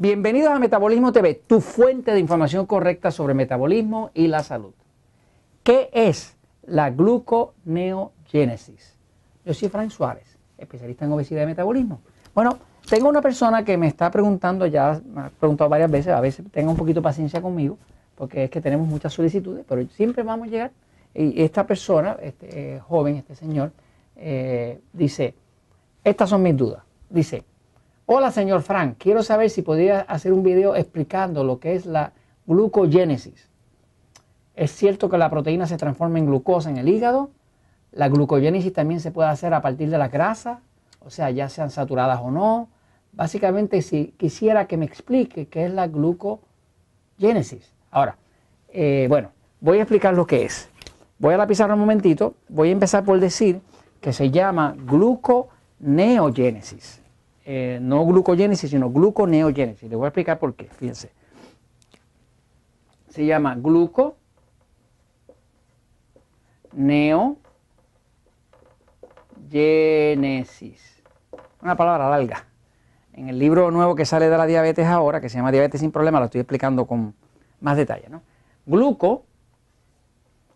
Bienvenidos a Metabolismo TV, tu fuente de información correcta sobre metabolismo y la salud. ¿Qué es la gluconeogénesis? Yo soy Frank Suárez, especialista en obesidad y metabolismo. Bueno, tengo una persona que me está preguntando, ya me ha preguntado varias veces, a veces tenga un poquito de paciencia conmigo, porque es que tenemos muchas solicitudes, pero siempre vamos a llegar. Y esta persona, este eh, joven, este señor, eh, dice, estas son mis dudas. Dice, Hola, señor Frank, quiero saber si podría hacer un video explicando lo que es la glucogénesis. Es cierto que la proteína se transforma en glucosa en el hígado. La glucogénesis también se puede hacer a partir de la grasa, o sea, ya sean saturadas o no. Básicamente, si quisiera que me explique qué es la glucogénesis. Ahora, eh, bueno, voy a explicar lo que es. Voy a la pizarra un momentito. Voy a empezar por decir que se llama gluconeogénesis. Eh, no glucogénesis, sino gluconeogénesis. Les voy a explicar por qué, fíjense. Se llama gluconeogénesis, Una palabra larga. En el libro nuevo que sale de la diabetes ahora, que se llama Diabetes sin problemas, lo estoy explicando con más detalle. ¿no? Gluco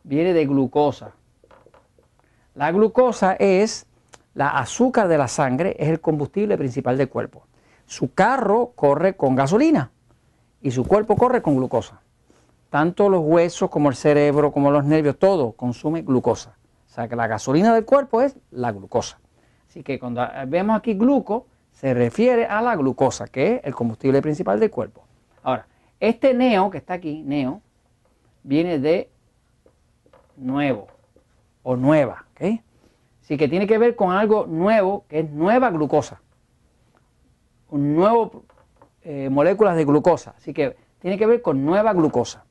viene de glucosa. La glucosa es la azúcar de la sangre es el combustible principal del cuerpo. Su carro corre con gasolina y su cuerpo corre con glucosa. Tanto los huesos como el cerebro, como los nervios, todo consume glucosa. O sea que la gasolina del cuerpo es la glucosa. Así que cuando eh, vemos aquí gluco, se refiere a la glucosa, que es el combustible principal del cuerpo. Ahora, este neo que está aquí, neo, viene de nuevo o nueva. ¿ok? así que tiene que ver con algo nuevo, que es nueva glucosa, un nuevo eh, moléculas de glucosa, así que tiene que ver con nueva glucosa.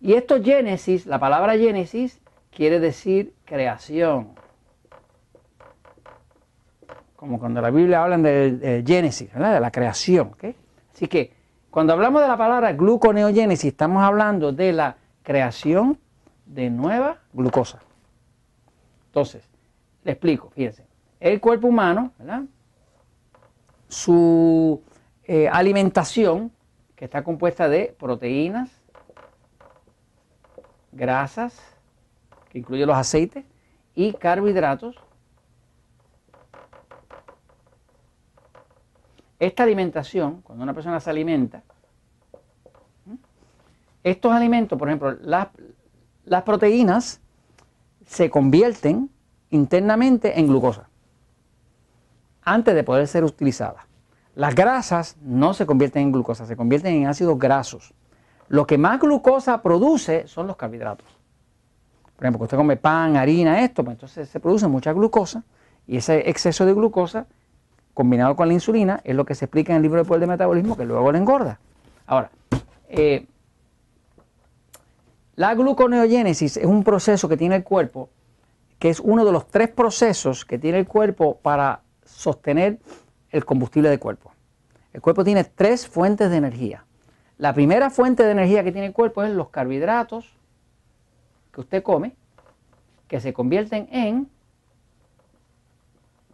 Y esto génesis, la palabra génesis quiere decir creación. Como cuando la Biblia habla de génesis, ¿verdad? De la creación. Así que cuando hablamos de la palabra gluconeogénesis, estamos hablando de la creación de nueva glucosa. Entonces, explico, fíjense. El cuerpo humano, ¿verdad? Su eh, alimentación, que está compuesta de proteínas, grasas, que incluye los aceites, y carbohidratos. Esta alimentación, cuando una persona se alimenta, estos alimentos, por ejemplo, las, las proteínas se convierten internamente en glucosa antes de poder ser utilizada. Las grasas no se convierten en glucosa, se convierten en ácidos grasos. Lo que más glucosa produce son los carbohidratos. Por ejemplo, que usted come pan, harina, esto, pues entonces se produce mucha glucosa y ese exceso de glucosa combinado con la insulina es lo que se explica en el libro de poder de metabolismo que luego le engorda. Ahora, eh, la gluconeogénesis es un proceso que tiene el cuerpo que es uno de los tres procesos que tiene el cuerpo para sostener el combustible del cuerpo. El cuerpo tiene tres fuentes de energía. La primera fuente de energía que tiene el cuerpo es los carbohidratos que usted come, que se convierten en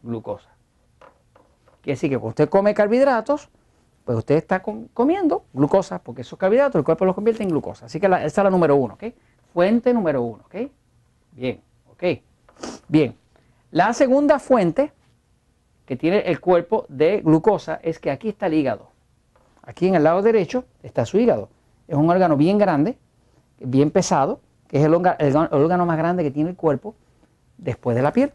glucosa. Quiere decir que cuando usted come carbohidratos, pues usted está comiendo glucosa, porque esos carbohidratos el cuerpo los convierte en glucosa. Así que esa es la número uno, ¿ok? Fuente número uno, ¿ok? Bien, ¿ok? Bien, la segunda fuente que tiene el cuerpo de glucosa es que aquí está el hígado. Aquí en el lado derecho está su hígado. Es un órgano bien grande, bien pesado, que es el órgano más grande que tiene el cuerpo después de la piel.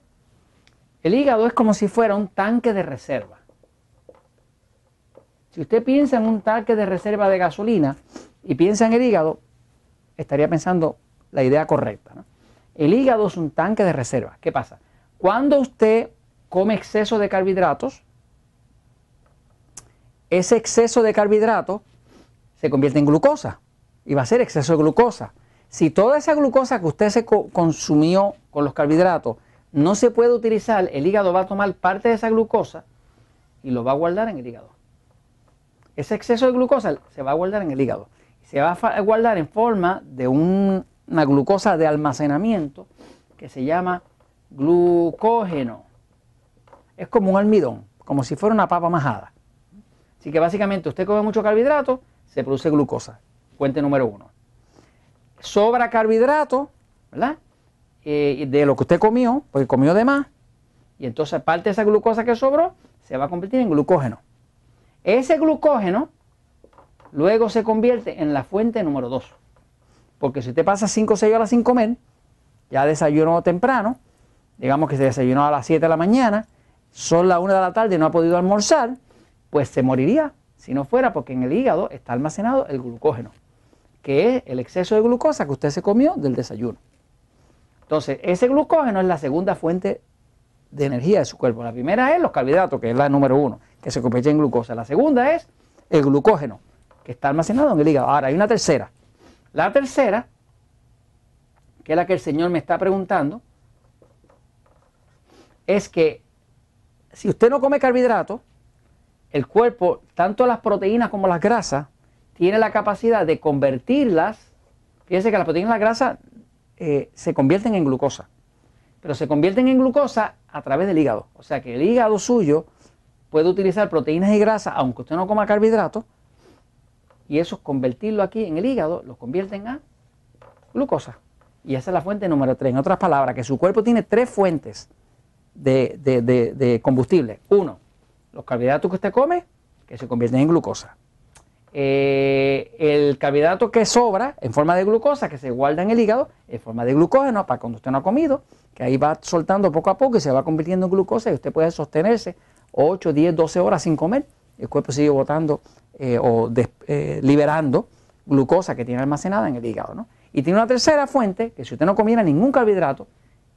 El hígado es como si fuera un tanque de reserva. Si usted piensa en un tanque de reserva de gasolina y piensa en el hígado, estaría pensando la idea correcta. ¿no? El hígado es un tanque de reserva. ¿Qué pasa? Cuando usted come exceso de carbohidratos, ese exceso de carbohidratos se convierte en glucosa y va a ser exceso de glucosa. Si toda esa glucosa que usted se consumió con los carbohidratos no se puede utilizar, el hígado va a tomar parte de esa glucosa y lo va a guardar en el hígado. Ese exceso de glucosa se va a guardar en el hígado. Se va a guardar en forma de un una glucosa de almacenamiento que se llama glucógeno. Es como un almidón, como si fuera una papa majada. Así que básicamente usted come mucho carbohidrato, se produce glucosa. Fuente número uno. Sobra carbohidrato, ¿verdad? Eh, de lo que usted comió, porque comió de más. Y entonces parte de esa glucosa que sobró se va a convertir en glucógeno. Ese glucógeno luego se convierte en la fuente número dos. Porque si te pasa 5 o 6 horas sin comer, ya desayunó temprano, digamos que se desayunó a las 7 de la mañana, son las 1 de la tarde y no ha podido almorzar, pues se moriría si no fuera porque en el hígado está almacenado el glucógeno, que es el exceso de glucosa que usted se comió del desayuno. Entonces, ese glucógeno es la segunda fuente de energía de su cuerpo. La primera es los carbohidratos, que es la número uno, que se convierte en glucosa. La segunda es el glucógeno, que está almacenado en el hígado. Ahora, hay una tercera, la tercera, que es la que el Señor me está preguntando, es que si usted no come carbohidratos, el cuerpo, tanto las proteínas como las grasas, tiene la capacidad de convertirlas. Fíjense que las proteínas y las grasas eh, se convierten en glucosa, pero se convierten en glucosa a través del hígado. O sea que el hígado suyo puede utilizar proteínas y grasas, aunque usted no coma carbohidratos, y esos convertirlo aquí en el hígado lo convierten a glucosa. Y esa es la fuente número 3. En otras palabras, que su cuerpo tiene tres fuentes de, combustible. Uno, los carbohidratos que usted come, que se convierten en glucosa. Eh, el carbohidrato que sobra en forma de glucosa, que se guarda en el hígado, en forma de glucógeno, para cuando usted no ha comido, que ahí va soltando poco a poco y se va convirtiendo en glucosa y usted puede sostenerse 8, 10, 12 horas sin comer. El cuerpo sigue botando eh, o eh, liberando glucosa que tiene almacenada en el hígado. ¿no? Y tiene una tercera fuente, que si usted no comiera ningún carbohidrato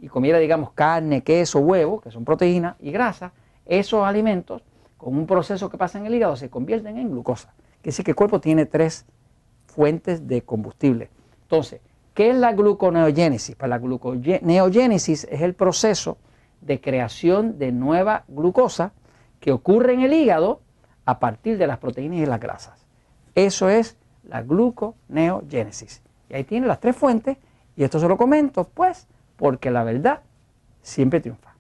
y comiera, digamos, carne, queso, huevo, que son proteínas y grasa, esos alimentos, con un proceso que pasa en el hígado, se convierten en glucosa. Quiere decir que el cuerpo tiene tres fuentes de combustible. Entonces, ¿qué es la gluconeogénesis? Para pues la gluconeogénesis es el proceso de creación de nueva glucosa que ocurre en el hígado a partir de las proteínas y las grasas. Eso es la gluconeogénesis. Y ahí tiene las tres fuentes y esto se lo comento pues porque la verdad siempre triunfa.